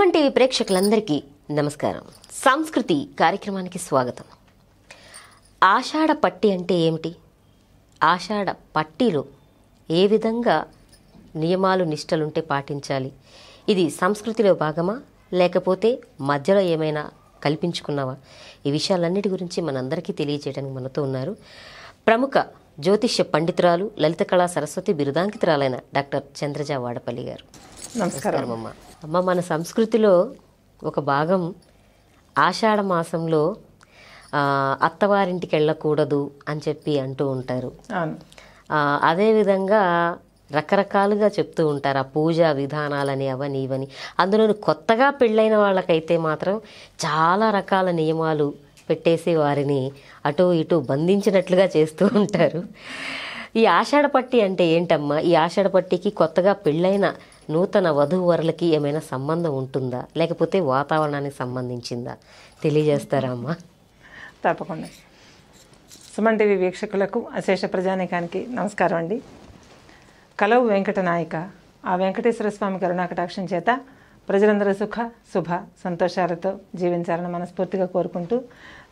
Suman TV ప్రేక్షకులందరికీ నమస్కారం సంస్కృతి కార్యక్రమానికి స్వాగతం ఆషాఢ పట్టి అంటే ఏమిటి ఆషాఢ పట్టిలో ఏ విధంగా నియమాలు నిష్టలుంటే పాటించాలి ఇది సంస్కృతిలో భాగమా లేకపోతే మధ్యలో ఏమైనా కల్పించుకున్నావా ఈ విషయాలన్నిటి గురించి మనందరికీ తెలియజేయడానికి మనతో ఉన్నారు ప్రముఖ జ్యోతిష్య పండితురాలు లలిత కళా సరస్వతి బిరుదాంకితురాలైన డాక్టర్ చంద్రజ వాడపల్లి గారు నమస్కారం అమ్మ అమ్మ మన సంస్కృతిలో ఒక భాగం ఆషాఢ మాసంలో అత్తవారింటికి వెళ్ళకూడదు అని చెప్పి అంటూ ఉంటారు అదేవిధంగా రకరకాలుగా చెప్తూ ఉంటారు ఆ పూజా విధానాలని అవని ఇవని అందులోని కొత్తగా పెళ్ళైన వాళ్ళకైతే మాత్రం చాలా రకాల నియమాలు పెట్టేసి వారిని అటు ఇటు బంధించినట్లుగా చేస్తూ ఉంటారు ఈ ఆషాఢ పట్టి అంటే ఏంటమ్మా ఈ ఆషాఢ పట్టికి కొత్తగా పెళ్ళైన నూతన వధూవరులకి ఏమైనా సంబంధం ఉంటుందా లేకపోతే వాతావరణానికి సంబంధించిందా తెలియజేస్తారా అమ్మా తప్పకుండా సుమన్ టీవీ వీక్షకులకు అశేష ప్రజానీకానికి నమస్కారం అండి కలవు వెంకట నాయక ఆ వెంకటేశ్వర స్వామి కరుణాకటాక్షం చేత ప్రజలందరూ సుఖ శుభ సంతోషాలతో జీవించాలని మనస్ఫూర్తిగా కోరుకుంటూ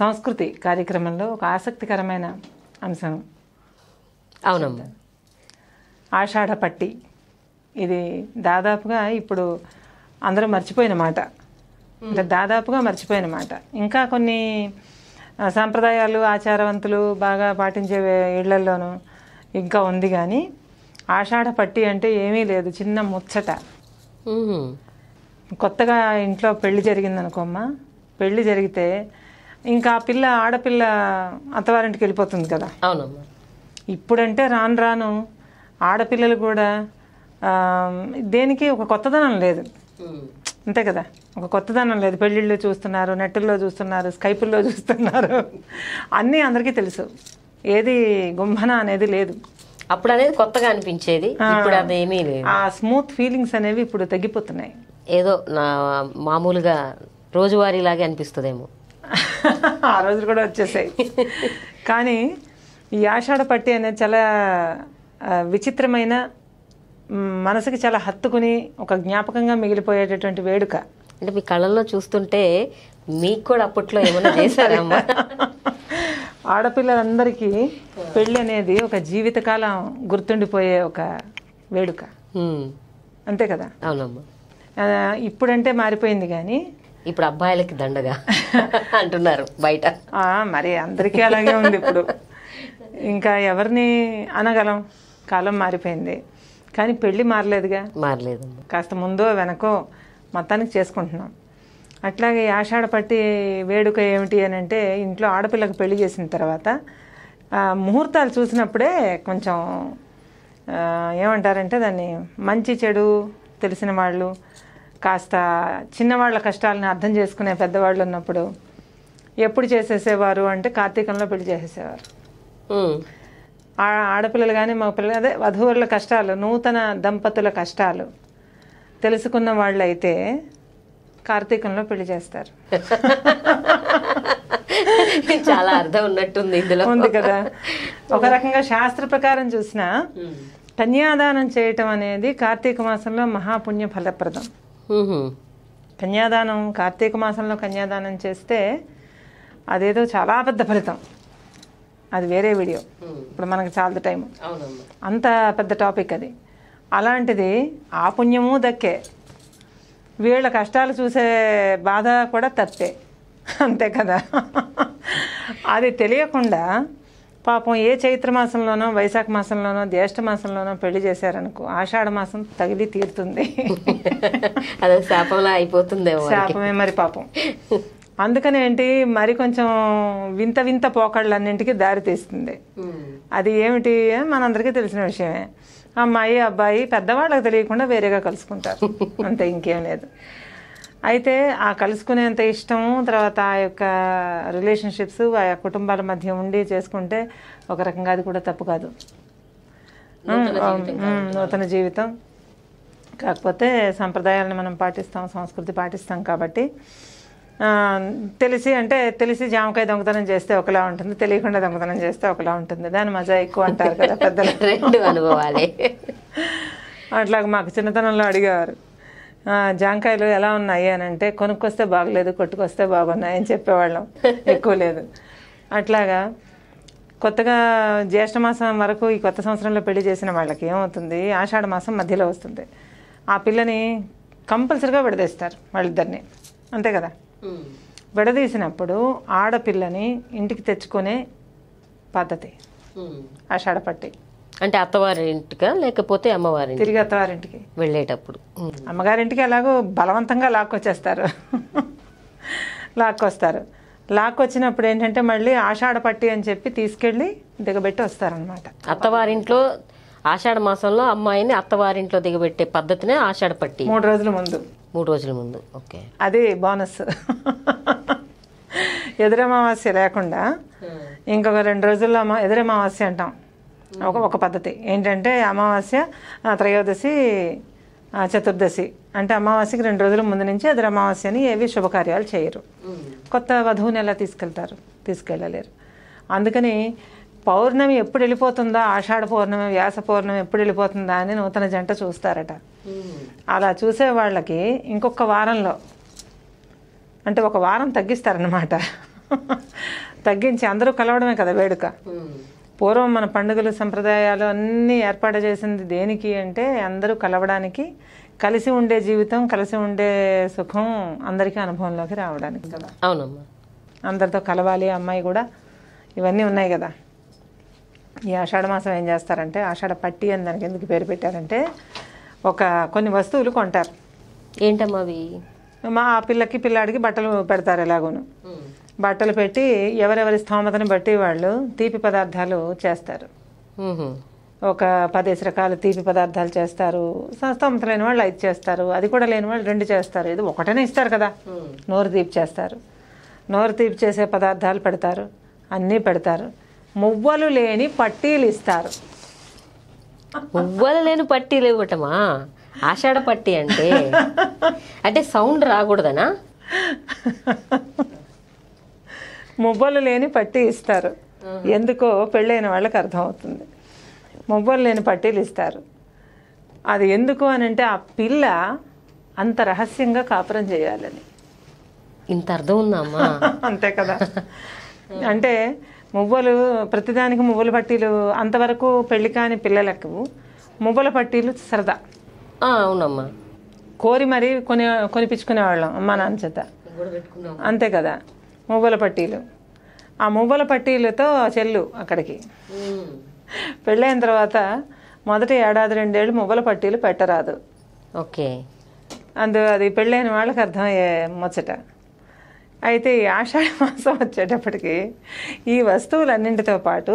సంస్కృతి కార్యక్రమంలో ఒక ఆసక్తికరమైన అంశం అవునమ్మా ఆషాఢ పట్టి ఇది దాదాపుగా ఇప్పుడు అందరూ మర్చిపోయిన మాట ఇంకా దాదాపుగా మర్చిపోయిన మాట ఇంకా కొన్ని సాంప్రదాయాలు ఆచారవంతులు బాగా పాటించే ఇళ్లల్లోనూ ఇంకా ఉంది కానీ ఆషాఢ పట్టి అంటే ఏమీ లేదు చిన్న ముచ్చట కొత్తగా ఇంట్లో పెళ్లి జరిగిందనుకోమ్మా పెళ్లి జరిగితే ఇంకా ఆ పిల్ల ఆడపిల్ల అత్తవారింటికి వెళ్ళిపోతుంది కదా ఇప్పుడంటే రాను రాను ఆడపిల్లలు కూడా దేనికి ఒక కొత్తదనం లేదు అంతే కదా ఒక కొత్తదనం లేదు పెళ్ళిళ్ళు చూస్తున్నారు నెట్టుల్లో చూస్తున్నారు స్కైపుల్లో చూస్తున్నారు అన్నీ అందరికీ తెలుసు ఏది గుంభన అనేది లేదు అప్పుడు అనేది కొత్తగా అనిపించేది ఇప్పుడు అది ఏమీ లేదు ఆ స్మూత్ ఫీలింగ్స్ అనేవి ఇప్పుడు తగ్గిపోతున్నాయి ఏదో నా మామూలుగా రోజువారీ లాగే అనిపిస్తుందేమో ఆ రోజులు కూడా వచ్చేసాయి కానీ ఈ ఆషాఢ పట్టి అనేది చాలా విచిత్రమైన మనసుకి చాలా హత్తుకుని ఒక జ్ఞాపకంగా మిగిలిపోయేటటువంటి వేడుక అంటే మీ కళల్లో చూస్తుంటే మీకు కూడా అప్పట్లో ఏమైనా చేశారమ్మా ఆడపిల్లలందరికీ పెళ్ళి అనేది ఒక జీవితకాలం గుర్తుండిపోయే ఒక వేడుక అంతే కదా అవునమ్మా ఇప్పుడంటే మారిపోయింది కానీ ఇప్పుడు అబ్బాయిలకి దండగా అంటున్నారు బయట మరి అందరికీ అలాగే ఉంది ఇప్పుడు ఇంకా ఎవరిని అనగలం కాలం మారిపోయింది కానీ పెళ్ళి మారలేదుగా మారలేదు కాస్త ముందో వెనకో మొత్తానికి చేసుకుంటున్నాం అట్లాగే ఆషాఢ పట్టి వేడుక ఏమిటి అని అంటే ఇంట్లో ఆడపిల్లకు పెళ్లి చేసిన తర్వాత ముహూర్తాలు చూసినప్పుడే కొంచెం ఏమంటారంటే దాన్ని మంచి చెడు తెలిసిన వాళ్ళు కాస్త చిన్నవాళ్ళ కష్టాలను అర్థం చేసుకునే పెద్దవాళ్ళు ఉన్నప్పుడు ఎప్పుడు చేసేసేవారు అంటే కార్తీకంలో పెళ్లి చేసేసేవారు ఆడపిల్లలు కానీ మా పిల్లలు అదే వధువుల కష్టాలు నూతన దంపతుల కష్టాలు తెలుసుకున్న వాళ్ళు అయితే కార్తీకంలో పెళ్లి చేస్తారు చాలా అర్థం ఉన్నట్టుంది ఇందులో ఉంది కదా ఒక రకంగా శాస్త్ర ప్రకారం చూసినా కన్యాదానం చేయటం అనేది కార్తీక మాసంలో మహాపుణ్య ఫలప్రదం కన్యాదానం కార్తీక మాసంలో కన్యాదానం చేస్తే అదేదో చాలా పెద్ద ఫలితం అది వేరే వీడియో ఇప్పుడు మనకు చాలా టైం అంత పెద్ద టాపిక్ అది అలాంటిది ఆ పుణ్యము దక్కే వీళ్ళ కష్టాలు చూసే బాధ కూడా తప్పే అంతే కదా అది తెలియకుండా పాపం ఏ చైత్ర మాసంలోనో వైశాఖ మాసంలోనో జ్యేష్ఠ మాసంలోనో పెళ్లి చేశారనుకో ఆషాఢ మాసం తగిలి తీరుతుంది అదే శాపంలో అయిపోతుంది శాపమే మరి పాపం అందుకనే ఏంటి మరి కొంచెం వింత వింత పోకళ్ళన్నింటికి దారి తీస్తుంది అది ఏమిటి మనందరికీ తెలిసిన విషయమే అమ్మాయి అబ్బాయి పెద్దవాళ్ళకి తెలియకుండా వేరేగా కలుసుకుంటారు అంత ఇంకేం లేదు అయితే ఆ కలుసుకునేంత ఇష్టం తర్వాత ఆ యొక్క రిలేషన్షిప్స్ ఆ కుటుంబాల మధ్య ఉండి చేసుకుంటే ఒక రకంగా అది కూడా తప్పు కాదు నూతన జీవితం కాకపోతే సంప్రదాయాలను మనం పాటిస్తాం సంస్కృతి పాటిస్తాం కాబట్టి తెలిసి అంటే తెలిసి జామకాయ దొంగతనం చేస్తే ఒకలా ఉంటుంది తెలియకుండా దొంగతనం చేస్తే ఒకలా ఉంటుంది దాని మజా ఎక్కువ అంటారు కదా పెద్దలు రెండు అనుభవాలి అట్లాగ మాకు చిన్నతనంలో అడిగేవారు జాంకాయలు ఎలా ఉన్నాయి అని అంటే కొనుక్కొస్తే బాగలేదు కొట్టుకొస్తే బాగున్నాయి అని చెప్పేవాళ్ళం ఎక్కువ లేదు అట్లాగా కొత్తగా జ్యేష్ఠ మాసం వరకు ఈ కొత్త సంవత్సరంలో పెళ్లి చేసిన వాళ్ళకి ఏమవుతుంది ఆషాఢ మాసం మధ్యలో వస్తుంది ఆ పిల్లని కంపల్సరిగా విడదీస్తారు వాళ్ళిద్దరిని అంతే కదా Hmm. విడదీసినప్పుడు ఆడపిల్లని ఇంటికి తెచ్చుకునే పద్ధతి hmm. షడపట్టి అంటే అత్తవారి ఇంటికా లేకపోతే అమ్మవారి తిరిగి అత్తవారింటికి వెళ్ళేటప్పుడు hmm. అమ్మగారింటికి ఎలాగో బలవంతంగా లాక్కొచ్చేస్తారు లాక్కొస్తారు లాక్కొచ్చినప్పుడు ఏంటంటే మళ్ళీ ఆషాఢ పట్టి అని చెప్పి తీసుకెళ్ళి దిగబెట్టి వస్తారనమాట అత్తవారింట్లో ఆషాఢ మాసంలో అమ్మాయిని అత్తవారింట్లో దిగబెట్టే పద్ధతినే ఆషాఢ పట్టి మూడు రోజుల ముందు మూడు రోజుల ముందు ఓకే అదే బోనస్ ఎదురమావాస్య లేకుండా hmm. ఇంకొక రెండు రోజుల్లో అమా ఎదురమావాస్య అంటాం hmm. ఒక ఒక పద్ధతి ఏంటంటే అమావాస్య త్రయోదశి చతుర్దశి అంటే అమావాస్యకి రెండు రోజుల ముందు నుంచి ఎదురు అమావాస్యని ఏవి శుభకార్యాలు చేయరు hmm. కొత్త వధువుని ఎలా తీసుకెళ్తారు తీసుకెళ్ళలేరు అందుకని పౌర్ణమి ఎప్పుడు వెళ్ళిపోతుందా ఆషాఢ పౌర్ణమి వ్యాస పౌర్ణమి ఎప్పుడు వెళ్ళిపోతుందా అని నూతన జంట చూస్తారట అలా చూసే వాళ్ళకి ఇంకొక వారంలో అంటే ఒక వారం తగ్గిస్తారనమాట తగ్గించి అందరూ కలవడమే కదా వేడుక పూర్వం మన పండుగలు సంప్రదాయాలు అన్నీ ఏర్పాటు చేసింది దేనికి అంటే అందరూ కలవడానికి కలిసి ఉండే జీవితం కలిసి ఉండే సుఖం అందరికీ అనుభవంలోకి రావడానికి కదా అవునమ్మా అందరితో కలవాలి అమ్మాయి కూడా ఇవన్నీ ఉన్నాయి కదా ఈ ఆషాఢ మాసం ఏం చేస్తారంటే ఆషాఢ పట్టి అని దానికి ఎందుకు పేరు పెట్టారంటే ఒక కొన్ని వస్తువులు కొంటారు ఏంటమ్మా అవి మా పిల్లకి పిల్లాడికి బట్టలు పెడతారు ఎలాగోను బట్టలు పెట్టి ఎవరెవరి స్థోమతను బట్టి వాళ్ళు తీపి పదార్థాలు చేస్తారు ఒక పదేసి రకాల తీపి పదార్థాలు చేస్తారు స్థోమత లేని వాళ్ళు ఐదు చేస్తారు అది కూడా లేని వాళ్ళు రెండు చేస్తారు ఇది ఒకటనే ఇస్తారు కదా నోరు తీపి చేస్తారు నోరు తీపి చేసే పదార్థాలు పెడతారు అన్నీ పెడతారు మువ్వలు లేని పట్టీలు ఇస్తారు లేని పట్టీలు ఇవ్వటమా ఆషాఢ పట్టి అంటే అంటే సౌండ్ రాకూడదనా మొబ్బలు లేని పట్టీ ఇస్తారు ఎందుకో పెళ్ళైన వాళ్ళకి అర్థమవుతుంది మొబ్బలు లేని పట్టీలు ఇస్తారు అది ఎందుకు అని అంటే ఆ పిల్ల అంత రహస్యంగా కాపురం చేయాలని ఇంత అర్థం ఉందమ్మా అంతే కదా అంటే మువ్వలు ప్రతిదానికి మువ్వల పట్టీలు అంతవరకు పెళ్లి కాని పిల్లలకు మువ్వల పట్టీలు సరదా అవునమ్మా కోరి మరి కొని కొనిపించుకునేవాళ్ళం అమ్మా నాన్న చేత అంతే కదా మువ్వల పట్టీలు ఆ మువ్వల పట్టీలతో చెల్లు అక్కడికి పెళ్ళైన తర్వాత మొదటి ఏడాది రెండేళ్ళు మువ్వల పట్టీలు పెట్టరాదు ఓకే అందు అది పెళ్ళైన వాళ్ళకి అర్థమయ్యే ముచ్చట అయితే ఈ ఆషాఢ మాసం వచ్చేటప్పటికి ఈ వస్తువులన్నింటితో పాటు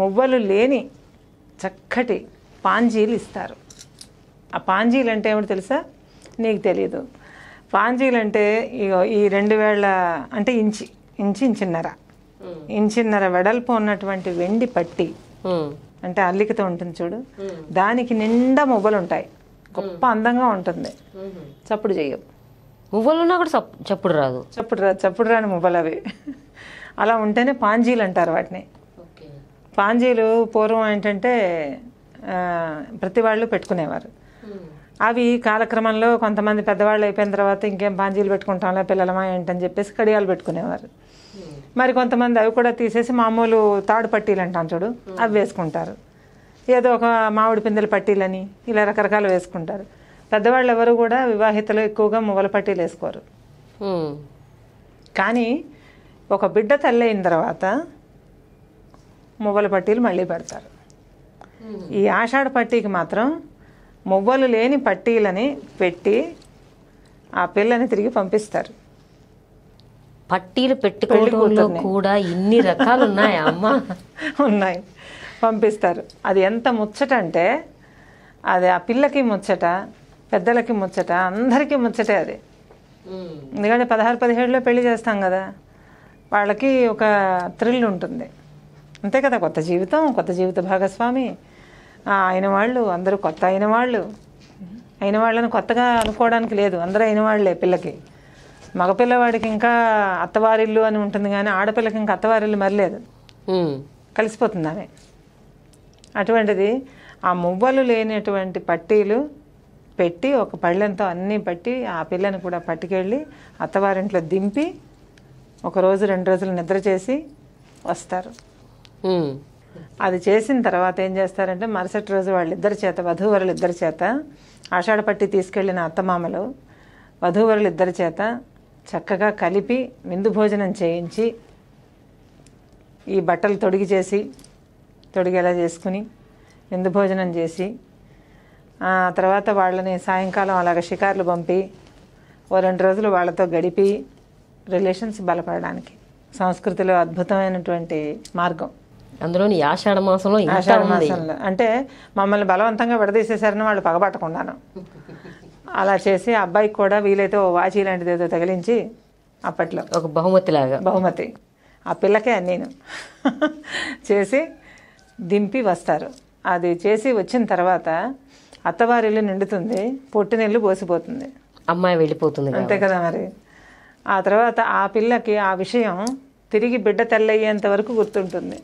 మువ్వలు లేని చక్కటి పాంజీలు ఇస్తారు ఆ పాంజీలు అంటే ఏమిటి తెలుసా నీకు తెలియదు పాంజీలు అంటే ఈ రెండు వేల అంటే ఇంచి ఇంచి ఇంచిన్నర ఇంచిన్నర వెడల్పు ఉన్నటువంటి వెండి పట్టి అంటే అల్లికతో ఉంటుంది చూడు దానికి నిండా మువ్వలు ఉంటాయి గొప్ప అందంగా ఉంటుంది చప్పుడు చేయవు ఉవ్వలు ఉన్నా కూడా చప్పుడు రాదు చప్పుడు రాదు చప్పుడు రాని మువ్వలు అవి అలా ఉంటేనే పాంజీలు అంటారు వాటిని పాంజీలు పూర్వం ఏంటంటే ప్రతి వాళ్ళు పెట్టుకునేవారు అవి కాలక్రమంలో కొంతమంది పెద్దవాళ్ళు అయిపోయిన తర్వాత ఇంకేం పాంజీలు పెట్టుకుంటాంలే పిల్లలమా ఏంటని చెప్పేసి కడియాలు పెట్టుకునేవారు మరి కొంతమంది అవి కూడా తీసేసి మామూలు తాడు పట్టీలు అంటాం చూడు అవి వేసుకుంటారు ఏదో ఒక మామిడి పిందెల పట్టీలని ఇలా రకరకాలు వేసుకుంటారు పెద్దవాళ్ళు ఎవరు కూడా వివాహితలు ఎక్కువగా మువ్వల పట్టీలు వేసుకోరు కానీ ఒక బిడ్డ తల్లి అయిన తర్వాత మువ్వల పట్టీలు మళ్ళీ పెడతారు ఈ ఆషాఢ పట్టీకి మాత్రం మువ్వలు లేని పట్టీలని పెట్టి ఆ పిల్లని తిరిగి పంపిస్తారు పట్టీలు పెట్టుకోవడం కూడా ఇన్ని రకాలు ఉన్నాయి అమ్మ ఉన్నాయి పంపిస్తారు అది ఎంత ముచ్చట అంటే అది ఆ పిల్లకి ముచ్చట పెద్దలకి ముచ్చట అందరికీ ముచ్చటే అది ఎందుకంటే పదహారు పదిహేడులో పెళ్లి చేస్తాం కదా వాళ్ళకి ఒక థ్రిల్ ఉంటుంది అంతే కదా కొత్త జీవితం కొత్త జీవిత భాగస్వామి అయిన వాళ్ళు అందరూ కొత్త అయిన వాళ్ళు అయిన వాళ్ళని కొత్తగా అనుకోవడానికి లేదు అందరూ అయిన వాళ్ళే పిల్లకి మగపిల్లవాడికి ఇంకా అత్తవారిల్లు అని ఉంటుంది కానీ ఆడపిల్లకి ఇంకా అత్తవారిల్లు మరలేదు కలిసిపోతుంది ఆమె అటువంటిది ఆ మువ్వలు లేనటువంటి పట్టీలు పెట్టి ఒక పళ్ళంతో అన్నీ పట్టి ఆ పిల్లని కూడా పట్టుకెళ్ళి అత్తవారింట్లో దింపి ఒక రోజు రెండు రోజులు నిద్ర చేసి వస్తారు అది చేసిన తర్వాత ఏం చేస్తారంటే మరుసటి రోజు వాళ్ళిద్దరి చేత వధూవరులు ఇద్దరి చేత ఆషాఢ పట్టి తీసుకెళ్లిన అత్తమామలు వధూవరులు ఇద్దరి చేత చక్కగా కలిపి విందు భోజనం చేయించి ఈ బట్టలు తొడిగి చేసి తొడిగేలా చేసుకుని విందు భోజనం చేసి తర్వాత వాళ్ళని సాయంకాలం అలాగ షికార్లు పంపి ఓ రెండు రోజులు వాళ్ళతో గడిపి రిలేషన్స్ బలపడడానికి సంస్కృతిలో అద్భుతమైనటువంటి మార్గం అందులోని ఆషాఢ మాసంలో ఆషాఢ మాసంలో అంటే మమ్మల్ని బలవంతంగా విడదీసేశారని వాళ్ళు పగబట్టకుండాను అలా చేసి అబ్బాయికి కూడా వీలైతే ఓ వాచి లాంటిది ఏదో తగిలించి అప్పట్లో ఒక బహుమతి లాగా బహుమతి ఆ పిల్లకే నేను చేసి దింపి వస్తారు అది చేసి వచ్చిన తర్వాత అత్తవారిల్లు నిండుతుంది పొట్టినెల్లు పోసిపోతుంది అమ్మాయి వెళ్ళిపోతుంది అంతే కదా మరి ఆ తర్వాత ఆ పిల్లకి ఆ విషయం తిరిగి బిడ్డ తెల్లయ్యేంత వరకు గుర్తుంటుంది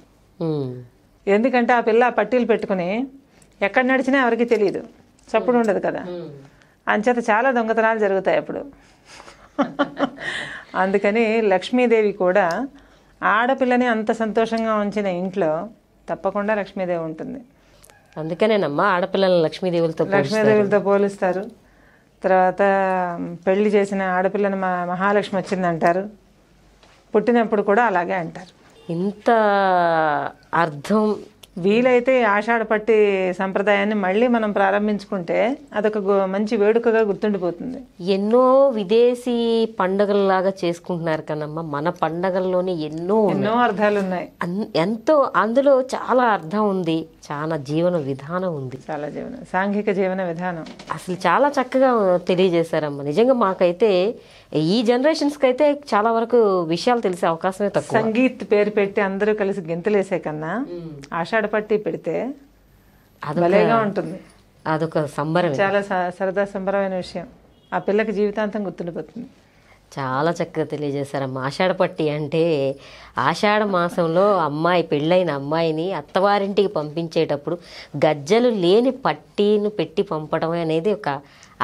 ఎందుకంటే ఆ పిల్ల ఆ పట్టీలు పెట్టుకుని ఎక్కడ నడిచినా ఎవరికి తెలియదు చప్పుడు ఉండదు కదా అంచేత చాలా దొంగతనాలు జరుగుతాయి అప్పుడు అందుకని లక్ష్మీదేవి కూడా ఆడపిల్లని అంత సంతోషంగా ఉంచిన ఇంట్లో తప్పకుండా లక్ష్మీదేవి ఉంటుంది అందుకనేనమ్మా ఆడపిల్లలను లక్ష్మీదేవులతో లక్ష్మీదేవులతో పోలుస్తారు తర్వాత పెళ్లి చేసిన ఆడపిల్లని మా మహాలక్ష్మి వచ్చిందంటారు పుట్టినప్పుడు కూడా అలాగే అంటారు ఇంత అర్థం వీలైతే ఆషాఢ పట్టి సంప్రదాయాన్ని మళ్ళీ మనం ప్రారంభించుకుంటే అదొక మంచి వేడుకగా గుర్తుండిపోతుంది ఎన్నో విదేశీ పండగల్లాగా చేసుకుంటున్నారు కదమ్మా మన పండగల్లోనే ఎన్నో ఎన్నో అర్థాలు ఉన్నాయి ఎంతో అందులో చాలా అర్థం ఉంది చాలా జీవన విధానం ఉంది చాలా జీవన సాంఘిక జీవన విధానం అసలు చాలా చక్కగా తెలియజేశారమ్మ నిజంగా మాకైతే ఈ జనరేషన్స్కి అయితే చాలా వరకు విషయాలు తెలిసే అవకాశమే తక్కువ సంగీత్ పేరు పెట్టి అందరూ కలిసి గింతలేసే కన్నా ఆషాఢ పట్టి పెడితే అదేగా ఉంటుంది అదొక సంబరం చాలా సరదా సంబరమైన విషయం ఆ పిల్లకి జీవితాంతం గుర్తుండిపోతుంది చాలా చక్కగా తెలియజేశారమ్మ ఆషాఢ పట్టి అంటే ఆషాఢ మాసంలో అమ్మాయి పెళ్ళైన అమ్మాయిని అత్తవారింటికి పంపించేటప్పుడు గజ్జలు లేని పట్టీను పెట్టి పంపడం అనేది ఒక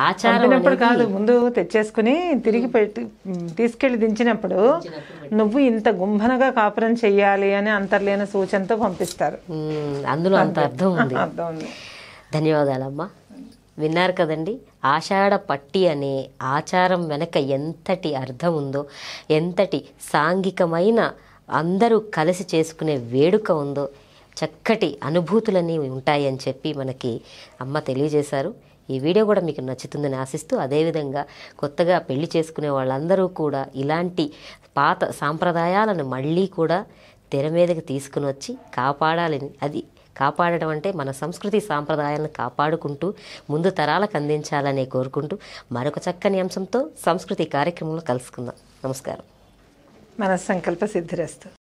ఆచారం కాదు ముందు తెచ్చేసుకుని తిరిగి పెట్టి తీసుకెళ్లి దించినప్పుడు నువ్వు ఇంత గుంభనగా కాపురం చెయ్యాలి అని అంతర్లేని సూచనతో పంపిస్తారు అందులో అంత అర్థం ఉంది అర్థం ఉంది ధన్యవాదాలమ్మా విన్నారు కదండి ఆషాఢ పట్టి అనే ఆచారం వెనక ఎంతటి అర్థం ఉందో ఎంతటి సాంఘికమైన అందరూ కలిసి చేసుకునే వేడుక ఉందో చక్కటి అనుభూతులన్నీ ఉంటాయని చెప్పి మనకి అమ్మ తెలియజేశారు ఈ వీడియో కూడా మీకు నచ్చుతుందని ఆశిస్తూ అదేవిధంగా కొత్తగా పెళ్లి చేసుకునే వాళ్ళందరూ కూడా ఇలాంటి పాత సాంప్రదాయాలను మళ్ళీ కూడా తెర మీదకి తీసుకుని వచ్చి కాపాడాలని అది కాపాడడం అంటే మన సంస్కృతి సాంప్రదాయాలను కాపాడుకుంటూ ముందు తరాలకు అందించాలని కోరుకుంటూ మరొక చక్కని అంశంతో సంస్కృతి కార్యక్రమంలో కలుసుకుందాం నమస్కారం మన సంకల్ప సిద్ధిరస్తు